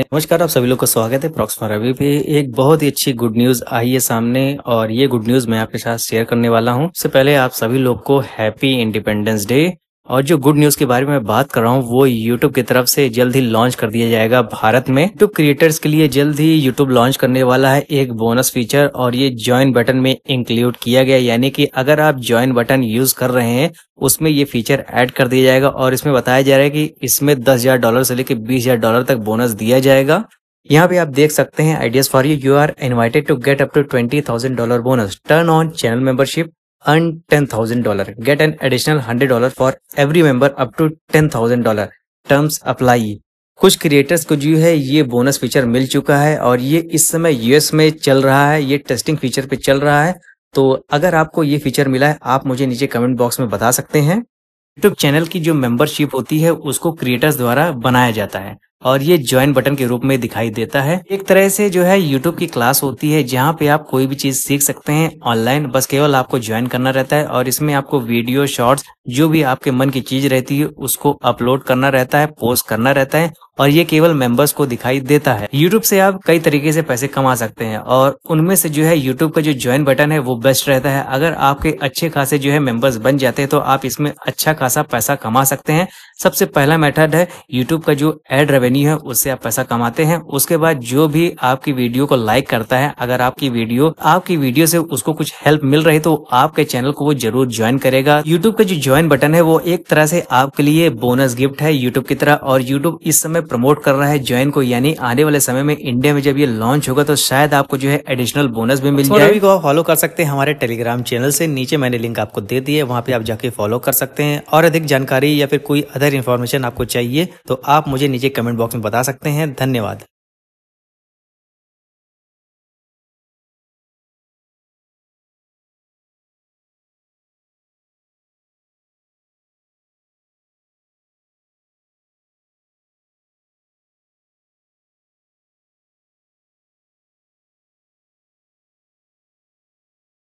नमस्कार आप सभी लोग का स्वागत है प्रॉक्समा अभी पे एक बहुत ही अच्छी गुड न्यूज आई है सामने और ये गुड न्यूज मैं आपके साथ शेयर करने वाला हूँ इससे पहले आप सभी लोग को हैप्पी इंडिपेंडेंस डे और जो गुड न्यूज के बारे में बात कर रहा हूँ वो यूट्यूब की तरफ से जल्द ही लॉन्च कर दिया जाएगा भारत में तो क्रिएटर्स के लिए जल्द ही यूट्यूब लॉन्च करने वाला है एक बोनस फीचर और ये ज्वाइन बटन में इंक्लूड किया गया यानी कि अगर आप ज्वाइन बटन यूज कर रहे हैं उसमें ये फीचर ऐड कर दिया जाएगा और इसमें बताया जा रहा है कि इसमें दस हजार डॉलर से लेकर बीस हजार डॉलर तक बोनस दिया जाएगा यहाँ पे आप देख सकते हैं ideas for you you are invited to get up to twenty thousand dollar bonus turn on channel membership earn $10,000. Get an additional $100 for every member up to $10,000. Terms apply. कुछ क्रिएटर्स को जो है ये बोनस फीचर मिल चुका है और ये इस समय यूएस में चल रहा है ये टेस्टिंग फीचर पे चल रहा है तो अगर आपको ये फीचर मिला है आप मुझे नीचे कमेंट बॉक्स में बता सकते हैं यूट्यूब चैनल की जो मेंबरशिप होती है उसको क्रिएटर्स द्वारा बनाया जाता है और ये ज्वाइन बटन के रूप में दिखाई देता है एक तरह से जो है यूट्यूब की क्लास होती है जहाँ पे आप कोई भी चीज सीख सकते हैं ऑनलाइन बस केवल आपको ज्वाइन करना रहता है और इसमें आपको वीडियो शॉर्ट्स जो भी आपके मन की चीज रहती है उसको अपलोड करना रहता है पोस्ट करना रहता है और ये केवल मेंबर्स को दिखाई देता है यूट्यूब से आप कई तरीके से पैसे कमा सकते हैं और उनमें से जो है यूट्यूब का जो ज्वाइन बटन है वो बेस्ट रहता है अगर आपके अच्छे खासे जो है मेंबर्स बन जाते हैं तो आप इसमें अच्छा खासा पैसा कमा सकते हैं सबसे पहला मेथड है यूट्यूब का जो एड रेवेन्यू है उससे आप पैसा कमाते हैं उसके बाद जो भी आपकी वीडियो को लाइक करता है अगर आपकी वीडियो आपकी वीडियो से उसको कुछ हेल्प मिल रही तो आपके चैनल को वो जरूर ज्वाइन करेगा यूट्यूब का जो ज्वाइन बटन है वो एक तरह से आपके लिए बोनस गिफ्ट है यूट्यूब की तरह और यूट्यूब इस समय प्रमोट कर रहा है ज्वाइन को यानी आने वाले समय में इंडिया में जब ये लॉन्च होगा तो शायद आपको जो है एडिशनल बोनस भी मिल जाए को फॉलो कर सकते हैं हमारे टेलीग्राम चैनल से नीचे मैंने लिंक आपको दे दी है वहाँ पे आप जाके फॉलो कर सकते हैं और अधिक जानकारी या फिर कोई अदर इन्फॉर्मेशन आपको चाहिए तो आप मुझे नीचे कमेंट बॉक्स में बता सकते हैं धन्यवाद